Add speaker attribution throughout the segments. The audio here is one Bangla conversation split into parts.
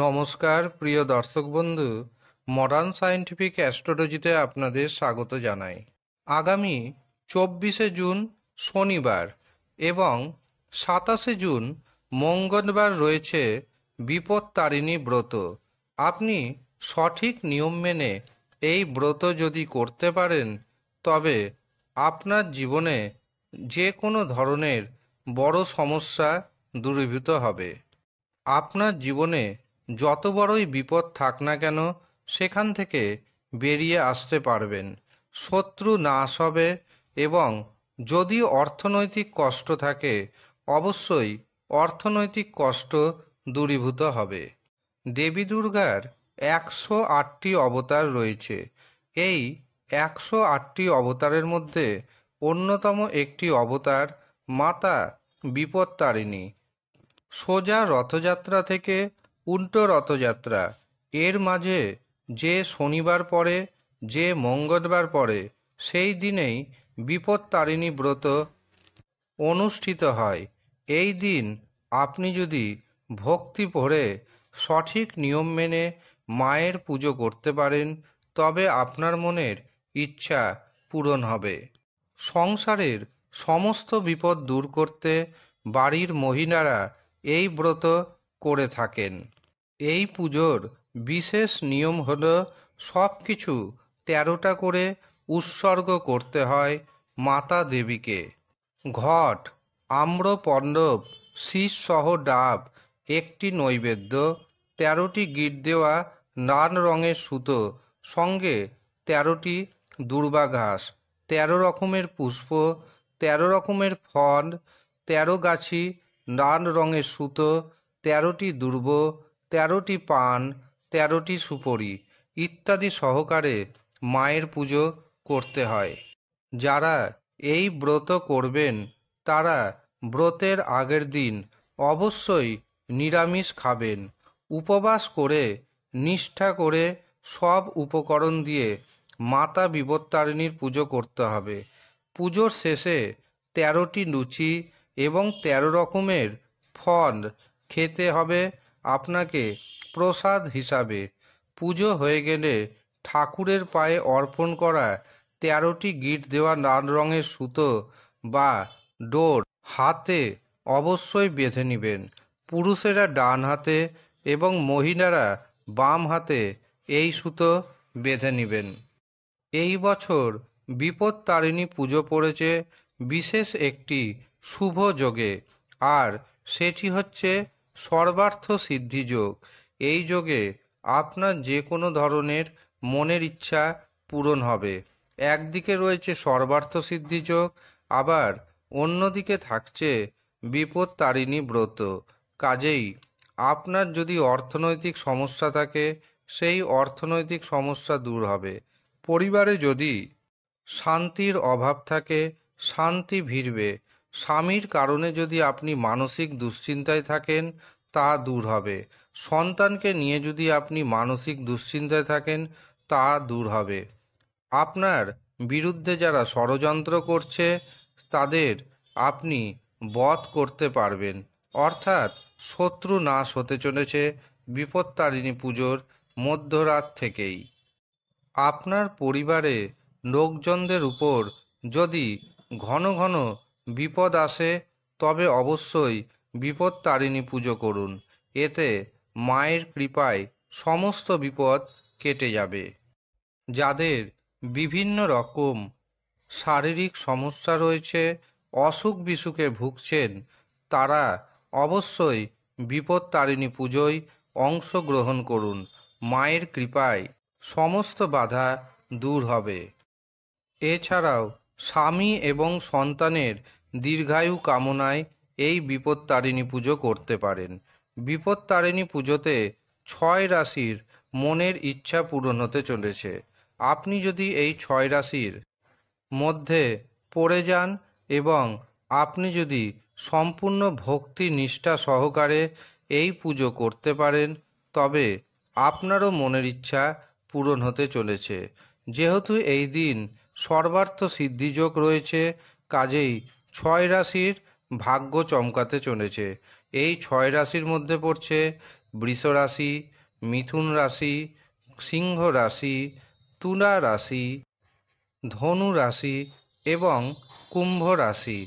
Speaker 1: নমস্কার প্রিয় দর্শক বন্ধু মডার্ন সায়েন্টিফিক অ্যাস্ট্রোলজিতে আপনাদের স্বাগত জানাই আগামী চব্বিশে জুন শনিবার এবং সাতাশে জুন মঙ্গলবার রয়েছে বিপদ তারিণী ব্রত আপনি সঠিক নিয়ম মেনে এই ব্রত যদি করতে পারেন তবে আপনার জীবনে যে কোনো ধরনের বড় সমস্যা দূরীভূত হবে আপনার জীবনে যত বড়ই বিপদ থাক না কেন সেখান থেকে বেরিয়ে আসতে পারবেন শত্রু নাশ হবে এবং যদি অর্থনৈতিক কষ্ট থাকে অবশ্যই অর্থনৈতিক কষ্ট দূরীভূত হবে দেবী দুর্গার একশো আটটি অবতার রয়েছে এই একশো আটটি অবতারের মধ্যে অন্যতম একটি অবতার মাতা বিপত্তারিণী সোজা রথযাত্রা থেকে উল্টো রথযাত্রা এর মাঝে যে শনিবার পরে যে মঙ্গলবার পরে সেই দিনেই বিপত্তারিণী ব্রত অনুষ্ঠিত হয় এই দিন আপনি যদি ভক্তি পড়ে সঠিক নিয়ম মেনে মায়ের পুজো করতে পারেন তবে আপনার মনের ইচ্ছা পূরণ হবে সংসারের সমস্ত বিপদ দূর করতে বাড়ির মহিলারা এই ব্রত করে থাকেন এই পুজোর বিশেষ নিয়ম হল সব কিছু তেরোটা করে উৎসর্গ করতে হয় মাতা দেবীকে ঘট আম্র পণ্ডব সহ ডাব একটি নৈবেদ্য তেরোটি গিট দেওয়া নান রঙের সুতো সঙ্গে তেরোটি দুর্বা ঘাস তেরো রকমের পুষ্প তেরো রকমের ফল তেরো গাছি নান রঙের সুতো তেরোটি দুর্ব তেরোটি পান তেরোটি সুপরি ইত্যাদি সহকারে মায়ের পুজো করতে হয় যারা এই ব্রত করবেন তারা ব্রতের আগের দিন অবশ্যই নিরামিষ খাবেন উপবাস করে নিষ্ঠা করে সব উপকরণ দিয়ে মাতা বিবত্তারিণীর পুজো করতে হবে পুজোর শেষে তেরোটি লুচি এবং তেরো রকমের ফল খেতে হবে আপনাকে প্রসাদ হিসাবে পুজো হয়ে গেলে ঠাকুরের পায়ে অর্পণ করা তেরোটি গিট দেওয়া লাল রঙের সুতো বা ডোর হাতে অবশ্যই বেঁধে নেবেন পুরুষেরা ডান হাতে এবং মহিলারা বাম হাতে এই সুতো বেঁধে নেবেন এই বছর বিপদ তারিণী পুজো পড়েছে বিশেষ একটি শুভ যোগে আর সেটি হচ্ছে সর্বার্থ সিদ্ধি যোগ এই যোগে আপনার যে কোনো ধরনের মনের ইচ্ছা পূরণ হবে একদিকে রয়েছে সর্বার্থ সিদ্ধি যোগ আবার অন্যদিকে থাকছে বিপদ তারিণী ব্রত কাজেই আপনার যদি অর্থনৈতিক সমস্যা থাকে সেই অর্থনৈতিক সমস্যা দূর হবে পরিবারে যদি শান্তির অভাব থাকে শান্তি ভিড়বে স্বামীর কারণে যদি আপনি মানসিক দুশ্চিন্তায় থাকেন তা দূর হবে সন্তানকে নিয়ে যদি আপনি মানসিক দুশ্চিন্তায় থাকেন তা দূর হবে আপনার বিরুদ্ধে যারা ষড়যন্ত্র করছে তাদের আপনি বধ করতে পারবেন অর্থাৎ শত্রু নাশ হতে চলেছে বিপত্তারিণী পুজোর মধ্যরাত থেকেই আপনার পরিবারে লোকজনদের উপর যদি ঘন ঘন বিপদ আসে তবে অবশ্যই বিপদ তারিণী পুজো করুন এতে মায়ের কৃপায় সমস্ত বিপদ কেটে যাবে যাদের বিভিন্ন রকম শারীরিক সমস্যা রয়েছে অসুখ বিসুখে ভুগছেন তারা অবশ্যই বিপদ তারিণী পুজোয় অংশগ্রহণ করুন মায়ের কৃপায় সমস্ত বাধা দূর হবে এছাড়াও স্বামী এবং সন্তানের দীর্ঘায়ু কামনায় এই বিপদ তারিণী পুজো করতে পারেন বিপদ তারিণী পুজোতে ছয় রাশির মনের ইচ্ছা পূরণ হতে চলেছে আপনি যদি এই ছয় রাশির মধ্যে পড়ে যান এবং আপনি যদি সম্পূর্ণ ভক্তি নিষ্ঠা সহকারে এই পুজো করতে পারেন তবে আপনারও মনের ইচ্ছা পূরণ হতে চলেছে যেহেতু এই দিন সর্বার্থ সিদ্ধিযোগ রয়েছে কাজেই ছয় রাশির ভাগ্য চমকাতে চলেছে এই ছয় রাশির মধ্যে পড়ছে বৃষ রাশি মিথুন রাশি সিংহ রাশি তুলা রাশি ধনু রাশি এবং কুম্ভ রাশি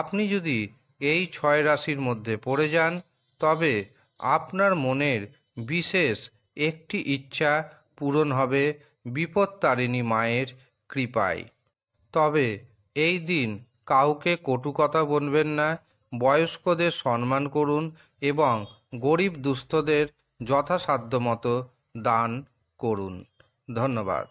Speaker 1: আপনি যদি এই ছয় রাশির মধ্যে পড়ে যান তবে আপনার মনের বিশেষ একটি ইচ্ছা পূরণ হবে বিপদ তারিণী মায়ের কৃপায় তবে এই দিন কাউকে কটু কথা বলবেন না বয়স্কদের সম্মান করুন এবং গরিব দুস্থদের যথাসাধ্য মতো দান করুন ধন্যবাদ